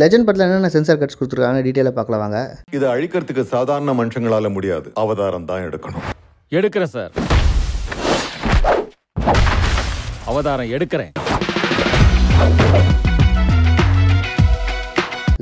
legend படத்தில் என்னென்ன sensor cuts கொடுத்துருக்காங்க டீட்டெயிலாக பார்க்கலாம் வாங்க இதை அழிக்கிறதுக்கு சாதாரண மனுஷங்களால் முடியாது அவதாரம் தான் எடுக்கணும் எடுக்கிறேன் சார் அவதாரம் எடுக்கிறேன்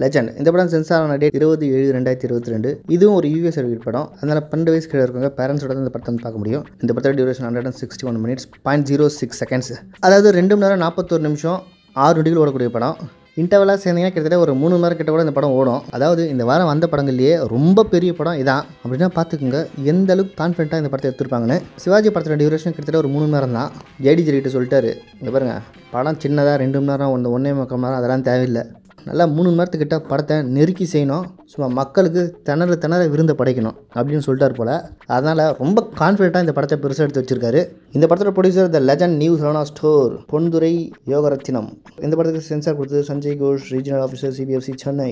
லெஜண்ட் இந்த படம் சென்சார் ஆன டேட் இருபது ஏழு ரெண்டாயிரத்தி இருபத்தி ரெண்டு இதுவும் ஒரு யூஎஸ் சர்வீட் படம் அதனால் பன்னெண்டு வயசு கீழே இருக்கவங்க பேரண்ட்ஸோட இந்த படத்தை பார்க்க முடியும் இந்த படத்தோட duration hundred and sixty one minutes point zero six seconds அதாவது ரெண்டு மணி நேரம் நாற்பத்தொரு நிமிஷம் ஆறு நொடிகள் ஓடக்கூடிய படம் இன்டர்வலாக சேர்ந்தீங்கன்னா கிட்டத்தட்ட ஒரு மூணு மணி கிட்ட கூட இந்த படம் ஓடும் அதாவது இந்த வாரம் வந்த படங்கள்லேயே ரொம்ப பெரிய படம் இதான் அப்படின்னா பார்த்துக்கோங்க எந்த அளவுக்கு கான்ஃபிடண்டாக இந்த படத்தை எடுத்துருப்பாங்கன்னு சிவாஜி படத்தில் டியூரேஷன் கிட்டத்தட்ட ஒரு மூணு மணி நேரம் தான் ஜேடி ஜெரிகிட்ட சொல்லிட்டாரு இங்கே பாருங்கள் படம் சின்னதாக ரெண்டு மணி நேரம் ஒன்று ஒன்றே முக்கம் நேரம் அதெல்லாம் தேவையில்லை நல்லா மூணு நேரத்துக்கிட்ட படத்தை நெருக்கி செய்யணும் சும்மா மக்களுக்கு திணற திணற விருந்த படைக்கணும் அப்படின்னு சொல்லிட்டார் போல் அதனால் ரொம்ப கான்ஃபிடண்ட்டாக இந்த படத்தை பெருசாக எடுத்து வச்சிருக்காரு இந்த படத்தோட producer the legend new Saravana store Ponthurai Yogarathinam இந்த படத்துக்கு சென்சார் கொடுத்தது Sanjay Ghosh regional officer CBFC Chennai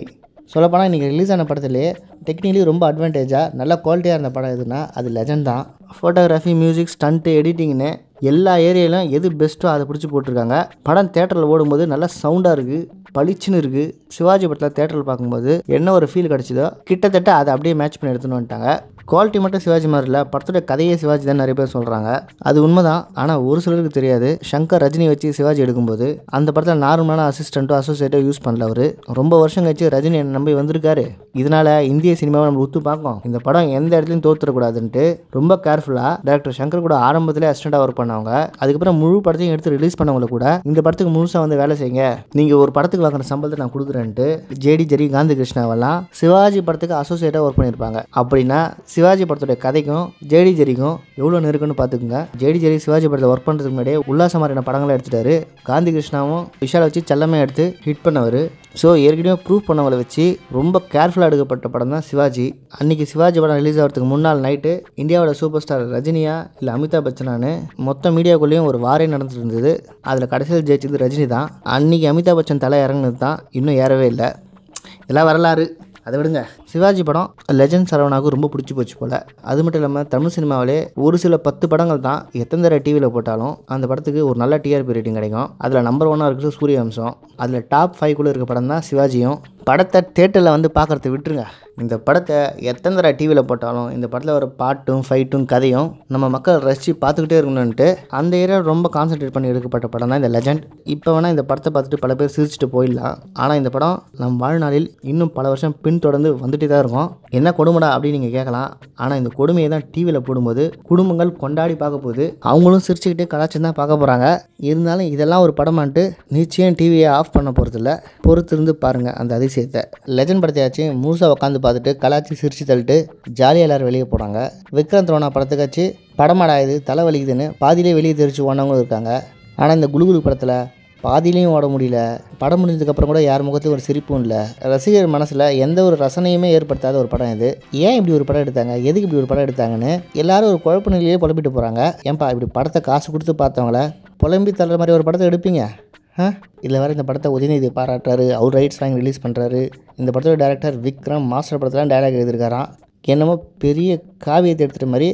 சொல்லப்போனால் இன்றைக்கி ரிலீஸ் ஆன படத்துலேயே டெக்னிக்கலி ரொம்ப அட்வான்டேஜாக நல்ல குவாலிட்டியாக இருந்த படம் எதுனா அது லெஜண்ட் தான் ஃபோட்டோகிராஃபி மியூசிக் ஸ்டண்ட்டு எடிட்டிங்னு எல்லா ஏரியாலையும் எது பெஸ்ட்டோ அதை பிடிச்சி போட்டிருக்காங்க படம் தேட்டரில் ஓடும்போது நல்லா சவுண்டாக இருக்குது பளிச்சுன்னு இருக்குது சிவாஜி படத்தில் தேட்டரில் பார்க்கும்போது என்ன ஒரு ஃபீல் கிடச்சிதோ கிட்டத்தட்ட அதை அப்படியே மேட்ச் பண்ணி எடுத்துன்னு வந்துட்டாங்க குவாலிட்டி மட்டும் சிவாஜி மாதிரி இல்லை படத்தோட கதையே சிவாஜி தான் நிறைய பேர் சொல்கிறாங்க அது உண்மைதான் ஆனால் ஒரு சிலருக்கு தெரியாது சங்கர் ரஜினி வச்சு சிவாஜி எடுக்கும்போது அந்த படத்தில் நார்மலான அசிஸ்டண்ட்டோ அசோசியேட்டோ யூஸ் பண்ணல அவர் ரொம்ப வருஷம் கழிச்சு ரஜினி நம்பி வந்திருக்காரு இதனால் இந்திய சினிமாவை நம்ம உத்து பார்க்கோம் இந்த படம் எந்த இடத்துலையும் தோற்றுடக்கூடாதுன்ட்டு ரொம்ப கேர்ஃபுல்லாக டேரக்டர் சங்கர் கூட ஆரம்பத்தில் அசிஸ்டண்ட்டாக ஒர்க் பண்ணவங்க அதுக்கப்புறம் முழு படத்தையும் எடுத்து ரிலீஸ் பண்ணவங்களை கூட இந்த படத்துக்கு முழுசாக வந்து வேலை செய்யுங்க நீங்கள் ஒரு படத்துக்கு வாங்குற சம்பளத்தை நான் கொடுக்குறேன்ட்டு ஜேடி ஜெரி காந்தி கிருஷ்ணாவெல்லாம் சிவாஜி படத்துக்கு அசோசியேட்டாக ஒர்க் பண்ணியிருப்பாங்க அப்படின்னா சிவாஜி படத்துடைய கதைக்கும் ஜேடி ஜெரிக்கும் எவ்வளோ நெருக்குன்னு பார்த்துக்குங்க ஜேடி ஜெரி சிவாஜி படத்தில் ஒர்க் பண்ணுறதுக்கு முன்னாடியே உல்லாச மாதிரியான படங்களை எடுத்துட்டாரு காந்தி கிருஷ்ணாவும் விஷாலை வச்சு செல்லமே எடுத்து ஹிட் பண்ணவர் ஸோ ஏற்கனவே ப்ரூவ் பண்ணவளை வச்சு ரொம்ப கேர்ஃபுல்லாக எடுக்கப்பட்ட படம் தான் சிவாஜி அன்றைக்கி சிவாஜி படம் ரிலீஸ் ஆகிறதுக்கு முன்னாள் நைட்டு இந்தியாவோட சூப்பர் ஸ்டார் ரஜினியா இல்லை அமிதாப் பச்சனான்னு மொத்த மீடியாக்குள்ளேயும் ஒரு வாரே நடந்துட்டு இருந்தது அதில் கடைசியில் ஜெயிச்சது ரஜினி தான் அன்றைக்கி அமிதாப் பச்சன் தலை இறங்குனது தான் இன்னும் ஏறவே இல்லை இதெல்லாம் வரலாறு அதை விடுங்க சிவாஜி படம் லெஜண்ட் சரவணாவுக்கு ரொம்ப பிடிச்சி போச்சு போல் அது மட்டும் இல்லாமல் தமிழ் சினிமாவிலே ஒரு சில பத்து படங்கள் தான் எத்தனை தடவை டிவியில் போட்டாலும் அந்த படத்துக்கு ஒரு நல்ல டிஆர்பி ரேட்டிங் கிடைக்கும் அதில் நம்பர் ஒன்னாக இருக்கிறது வம்சம் அதில் டாப் ஃபைவ் குள்ளே இருக்க படம் தான் சிவாஜியும் படத்தை தேட்டரில் வந்து பார்க்குறத விட்டுருங்க இந்த படத்தை எத்தனை தடவை டிவியில் போட்டாலும் இந்த படத்தில் ஒரு பாட்டும் ஃபைட்டும் கதையும் நம்ம மக்கள் ரசித்து பார்த்துக்கிட்டே இருக்கணும்ட்டு அந்த ஏரியா ரொம்ப கான்சென்ட்ரேட் பண்ணி எடுக்கப்பட்ட படம் தான் இந்த லெஜண்ட் இப்போ வேணால் இந்த படத்தை பார்த்துட்டு பல பேர் சிரிச்சுட்டு போயிடலாம் ஆனால் இந்த படம் நம் வாழ்நாளில் இன்னும் பல வருஷம் பின்தொடர்ந்து வந்துட்டு சுற்றி தான் இருக்கும் என்ன கொடுமைடா அப்படின்னு நீங்கள் கேட்கலாம் ஆனால் இந்த கொடுமையை தான் டிவியில் போடும்போது குடும்பங்கள் கொண்டாடி பார்க்க போகுது அவங்களும் சிரிச்சுக்கிட்டே கலாச்சாரம் தான் பார்க்க போகிறாங்க இருந்தாலும் இதெல்லாம் ஒரு படமான்ட்டு நிச்சயம் டிவியை ஆஃப் பண்ண போகிறதில்ல பொறுத்திருந்து பாருங்கள் அந்த அதிசயத்தை லெஜண்ட் படத்தையாச்சும் முழுசாக உட்காந்து பார்த்துட்டு கலாச்சி சிரிச்சு தள்ளிட்டு ஜாலியாக எல்லோரும் வெளியே போகிறாங்க விக்ரம் திரோணா படத்துக்காச்சு படமாடாயுது இது தலை வலிக்குதுன்னு பாதியிலே வெளியே தெரிச்சு ஓனவங்களும் இருக்காங்க ஆனால் இந்த குலுகுலு படத்தில் பாதிலையும் ஓட முடியல படம் முடிஞ்சதுக்கப்புறம் கூட யார் முகத்துக்கு ஒரு சிரிப்பும் இல்லை ரசிகர் மனசில் எந்த ஒரு ரசனையுமே ஏற்படுத்தாத ஒரு படம் இது ஏன் இப்படி ஒரு படம் எடுத்தாங்க எதுக்கு இப்படி ஒரு படம் எடுத்தாங்கன்னு எல்லாரும் ஒரு குழப்ப நிலையிலேயே புலம்பிட்டு போகிறாங்க ஏன்பா இப்படி படத்தை காசு கொடுத்து பார்த்தவங்கள புலம்பி தள்ளுற மாதிரி ஒரு படத்தை எடுப்பீங்க ஆ இதில் வேறு இந்த படத்தை உதயநிதி பாராட்டுறாரு அவர் ரைட்ஸ் வாங்கி ரிலீஸ் பண்ணுறாரு இந்த படத்தோட டேரக்டர் விக்ரம் மாஸ்டர் படத்தில் டைலாக் எழுதியிருக்காராம் என்னமோ பெரிய காவியத்தை எடுத்துகிட்ட மாதிரி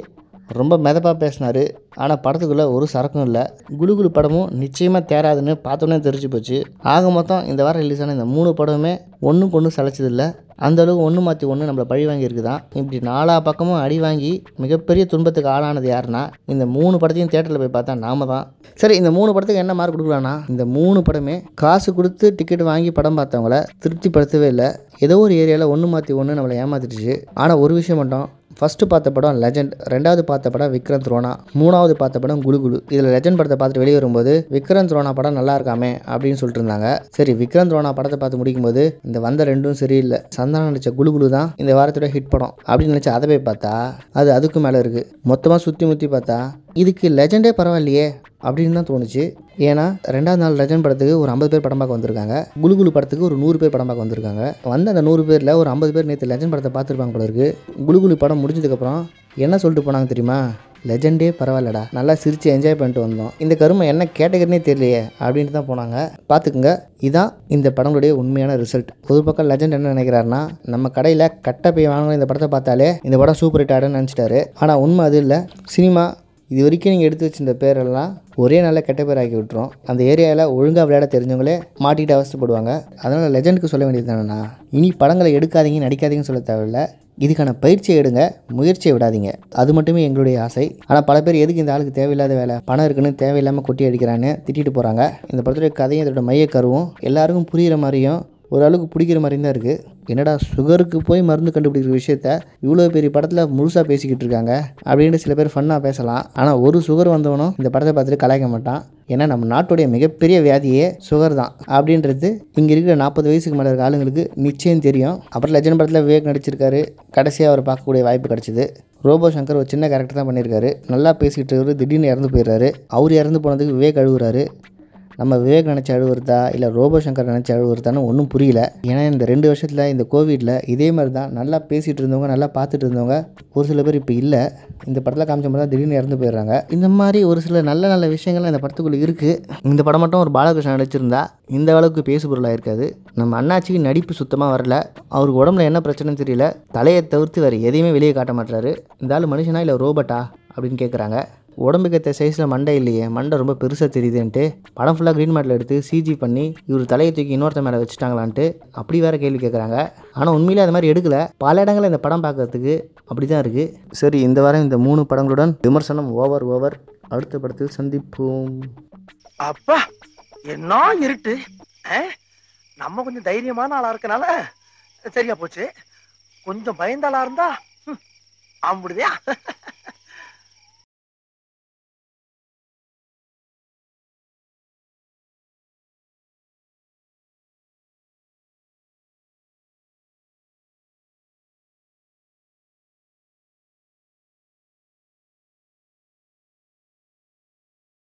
ரொம்ப மெதப்பாக பேசினார் ஆனால் படத்துக்குள்ளே ஒரு சரக்கும் இல்லை குழு குழு படமும் நிச்சயமாக தேராதுன்னு பார்த்தோன்னே தெரிஞ்சு போச்சு ஆக மொத்தம் இந்த வாரம் ரிலீஸ் ஆன இந்த மூணு படமுமே ஒன்றும் கொண்டு சளைச்சதில்லை அந்தளவுக்கு ஒன்று மாற்றி ஒன்று நம்மளை பழி வாங்கியிருக்கு தான் இப்படி நாலா பக்கமும் அடி வாங்கி மிகப்பெரிய துன்பத்துக்கு ஆளானது யாருன்னா இந்த மூணு படத்தையும் தேட்டரில் போய் பார்த்தா நாம தான் சரி இந்த மூணு படத்துக்கு என்ன மார்க் கொடுக்கலாம்னா இந்த மூணு படமே காசு கொடுத்து டிக்கெட் வாங்கி படம் பார்த்தவங்கள திருப்திப்படுத்தவே இல்லை ஏதோ ஒரு ஏரியாவில் ஒன்று மாற்றி ஒன்று நம்மளை ஏமாத்திடுச்சு ஆனால் ஒரு விஷயம் மட்டும் ஃபஸ்ட்டு பார்த்த படம் லெஜெண்ட் ரெண்டாவது பார்த்த படம் விக்ரம் த்ரோனா மூணாவது பார்த்த படம் குலு இதில் லெஜண்ட் படத்தை பார்த்துட்டு வெளியே வரும்போது விக்ரம் துரோனா படம் நல்லா இருக்காமே அப்படின்னு சொல்லிட்டு இருந்தாங்க சரி விக்ரம் த்ரோனா படத்தை பார்த்து முடிக்கும் போது இந்த வந்த ரெண்டும் சரியில்லை சந்தானம் நடித்த குலு தான் இந்த வாரத்தோட ஹிட் படம் அப்படின்னு நினச்சி அதை போய் பார்த்தா அது அதுக்கு மேலே இருக்குது மொத்தமாக சுற்றி முற்றி பார்த்தா இதுக்கு லெஜெண்டே பரவாயில்லையே அப்படின்னு தான் தோணுச்சு ஏன்னா ரெண்டாவது நாள் லெஜண்ட் படத்துக்கு ஒரு ஐம்பது பேர் படம் பார்க்க வந்திருக்காங்க குலு குலு படத்துக்கு ஒரு நூறு பேர் படம் பார்க்க வந்திருக்காங்க வந்த அந்த நூறு பேரில் ஒரு ஐம்பது பேர் நேற்று லெஜன் படத்தை பார்த்துருப்பாங்க போல இருக்கு குலு குலு படம் முடிஞ்சதுக்கப்புறம் என்ன சொல்லிட்டு போனாங்க தெரியுமா லெஜெண்டே பரவாயில்லடா நல்லா சிரித்து என்ஜாய் பண்ணிட்டு வந்தோம் இந்த கருமை என்ன கேட்டகரினே தெரியலையே அப்படின்ட்டு தான் போனாங்க பார்த்துக்குங்க இதான் இந்த படங்களுடைய உண்மையான ரிசல்ட் பொதுப்பக்கம் லெஜண்ட் லெஜெண்ட் என்ன நினைக்கிறாருன்னா நம்ம கடையில் கட்டை போய் வாங்கின இந்த படத்தை பார்த்தாலே இந்த படம் சூப்பர் ஹிட் ஆடுன்னு நினச்சிட்டாரு ஆனால் உண்மை அது இல்லை சினிமா இது வரைக்கும் நீங்கள் எடுத்து வச்சிருந்த பேரெல்லாம் ஒரே நாளில் கெட்ட பேர் ஆக்கி விட்டுரும் அந்த ஏரியாவில் ஒழுங்காக விளையாட தெரிஞ்சவங்களே மாட்டிக்கிட்டு அவசரப்படுவாங்க அதனால் லெஜண்டுக்கு சொல்ல வேண்டியது தானேண்ணா இனி படங்களை எடுக்காதீங்க நடிக்காதீங்கன்னு சொல்ல தேவையில்ல இதுக்கான பயிற்சியை எடுங்க முயற்சியை விடாதீங்க அது மட்டுமே எங்களுடைய ஆசை ஆனால் பல பேர் எதுக்கு இந்த ஆளுக்கு தேவையில்லாத வேலை பணம் இருக்குன்னு தேவையில்லாமல் கொட்டி அடிக்கிறான்னு திட்டிட்டு போகிறாங்க இந்த படத்துடைய கதையும் இதோட மைய கருவும் எல்லாருக்கும் புரிகிற மாதிரியும் ஓரளவுக்கு பிடிக்கிற மாதிரி தான் இருக்குது என்னடா சுகருக்கு போய் மருந்து கண்டுபிடிக்கிற விஷயத்த இவ்வளோ பெரிய படத்தில் முழுசாக பேசிக்கிட்டு இருக்காங்க அப்படின்ட்டு சில பேர் ஃபன்னாக பேசலாம் ஆனால் ஒரு சுகர் வந்தவனும் இந்த படத்தை பார்த்துட்டு கலாய்க்க மாட்டான் ஏன்னா நம்ம நாட்டுடைய மிகப்பெரிய வியாதியே சுகர் தான் அப்படின்றது இங்கே இருக்கிற நாற்பது வயசுக்கு மேலே இருக்க ஆளுங்களுக்கு நிச்சயம் தெரியும் அப்புறம் லெஜன் படத்தில் விவேக் நடிச்சிருக்காரு கடைசியாக அவர் பார்க்கக்கூடிய வாய்ப்பு கிடச்சிது ரோபோ சங்கர் ஒரு சின்ன கேரக்டர் தான் பண்ணியிருக்காரு நல்லா பேசிக்கிட்டு திடீர்னு இறந்து போயிடுறாரு அவர் இறந்து போனதுக்கு விவேக் அழுகுறாரு நம்ம விவேக் நினச்சி அழுவுறதா இல்லை ரோபோ சங்கர் நினச்சி அழுவுறதான்னு ஒன்றும் புரியல ஏன்னா இந்த ரெண்டு வருஷத்தில் இந்த கோவிடில் இதே மாதிரி தான் நல்லா பேசிகிட்டு இருந்தவங்க நல்லா பார்த்துட்டு இருந்தவங்க ஒரு சில பேர் இப்போ இல்லை இந்த படத்தில் காமிச்ச மாதிரி தான் திடீர்னு இறந்து போயிடுறாங்க இந்த மாதிரி ஒரு சில நல்ல நல்ல விஷயங்கள்லாம் இந்த படத்துக்குள்ளே இருக்குது இந்த படம் மட்டும் ஒரு பாலகிருஷ்ணன் நடிச்சிருந்தா இந்த அளவுக்கு பேசு பொருளாக இருக்காது நம்ம அண்ணாச்சிக்கு நடிப்பு சுத்தமாக வரல அவருக்கு உடம்புல என்ன பிரச்சனைன்னு தெரியல தலையை தவிர்த்து வேறு எதையுமே வெளியே காட்ட மாட்டுறாரு இந்த ஆள் மனுஷனா இல்லை ரோபோட்டா அப்படின்னு கேட்குறாங்க உடம்புக்கு ஏற்ற சைஸில் மண்டை இல்லையே மண்டை ரொம்ப பெருசாக தெரியுதுன்ட்டு படம் ஃபுல்லாக க்ரீன் மேட்டில் எடுத்து சிஜி பண்ணி இவர் தலையை தூக்கி இன்னொருத்த மேலே வச்சுட்டாங்களான்ட்டு அப்படி வேறு கேள்வி கேட்குறாங்க ஆனால் உண்மையிலே அது மாதிரி எடுக்கல பல இடங்களில் இந்த படம் பார்க்கறதுக்கு அப்படி தான் இருக்குது சரி இந்த வாரம் இந்த மூணு படங்களுடன் விமர்சனம் ஓவர் ஓவர் அடுத்த படத்தில் சந்திப்போம் அப்பா என்ன இருட்டு நம்ம கொஞ்சம் தைரியமான ஆளா இருக்கனால சரியா போச்சு கொஞ்சம் பயந்தாளாக இருந்தா அப்படிதான்